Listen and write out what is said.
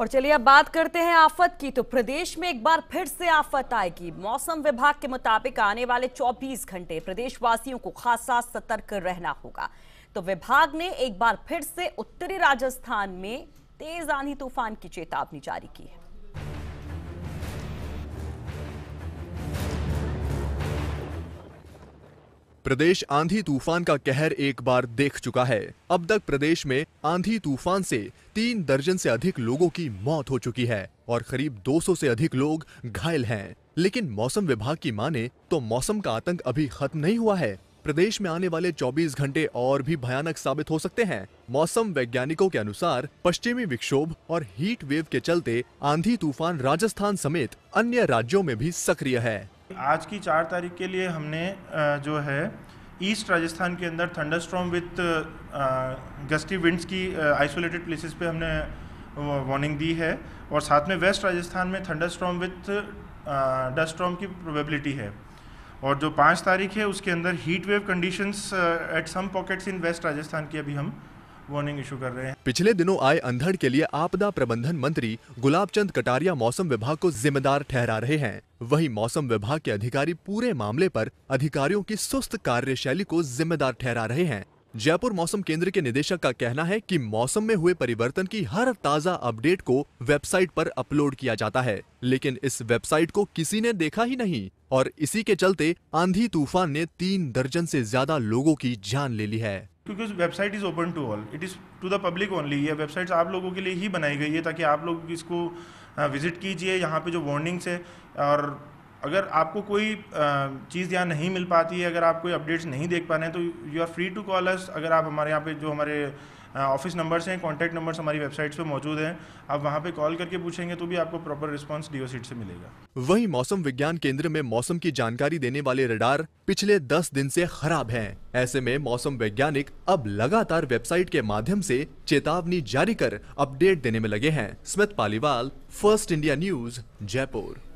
और चलिए अब बात करते हैं आफत की तो प्रदेश में एक बार फिर से आफत आएगी मौसम विभाग के मुताबिक आने वाले 24 घंटे प्रदेशवासियों को खासा सतर्क रहना होगा तो विभाग ने एक बार फिर से उत्तरी राजस्थान में तेज आंधी तूफान की चेतावनी जारी की है प्रदेश आंधी तूफान का कहर एक बार देख चुका है अब तक प्रदेश में आंधी तूफान से तीन दर्जन से अधिक लोगों की मौत हो चुकी है और करीब 200 से अधिक लोग घायल हैं लेकिन मौसम विभाग की माने तो मौसम का आतंक अभी खत्म नहीं हुआ है प्रदेश में आने वाले 24 घंटे और भी भयानक साबित हो सकते हैं मौसम वैज्ञानिकों के अनुसार पश्चिमी विक्षोभ और हीट वेव के चलते आंधी तूफान राजस्थान समेत अन्य राज्यों में भी सक्रिय है आज की चार तारीख के लिए हमने जो है ईस्ट राजस्थान के अंदर थंडरस्ट्रॉम विथ गस्टी विंड्स की आइसोलेटेड प्लेसेस पे हमने वार्निंग दी है और साथ में वेस्ट राजस्थान में थंडरस्ट्रॉम विथ डस्ट्रॉम की प्रोबेबिलिटी है और जो पाँच तारीख है उसके अंदर heat wave conditions at some pockets in west Rajasthan की अभी हम वार्निंग इशू कर रहे हैं पिछले दिनों आए अंधड़ के लिए आपदा प्रबंधन मंत्री गुलाब चंद कटारिया मौसम विभाग को जिम्मेदार ठहरा रहे हैं वही मौसम विभाग के अधिकारी पूरे मामले पर अधिकारियों की सुस्त कार्यशैली को जिम्मेदार ठहरा रहे हैं जयपुर मौसम केंद्र के निदेशक का कहना है कि मौसम में हुए परिवर्तन की हर ताजा अपडेट को वेबसाइट पर अपलोड किया जाता है लेकिन इस वेबसाइट को किसी ने देखा ही नहीं और इसी के चलते आंधी तूफान ने तीन दर्जन से ज्यादा लोगों की जान ले ली है क्योंकि website is open to all it is to the public only ये वेबसाइट आप लोगों के लिए ही बनाई गई है ताकि आप लोग इसको विज़िट कीजिए यहाँ पे जो वार्निंग्स है और अगर आपको कोई चीज़ यहाँ नहीं मिल पाती है अगर आप कोई अपडेट्स नहीं देख पा रहे हैं तो you are free to call us अगर आप हमारे यहाँ पे जो हमारे ऑफिस नंबर्स हैं कॉन्टैक्ट नंबर्स हमारी वेबसाइट्स पे मौजूद हैं आप वहाँ पे कॉल करके पूछेंगे तो भी आपको प्रॉपर रिस्पांस डीओ सीट से मिलेगा वही मौसम विज्ञान केंद्र में मौसम की जानकारी देने वाले रडार पिछले दस दिन से खराब हैं। ऐसे में मौसम वैज्ञानिक अब लगातार वेबसाइट के माध्यम से चेतावनी जारी कर अपडेट देने में लगे हैं Smit Paliwal first India news Jaipur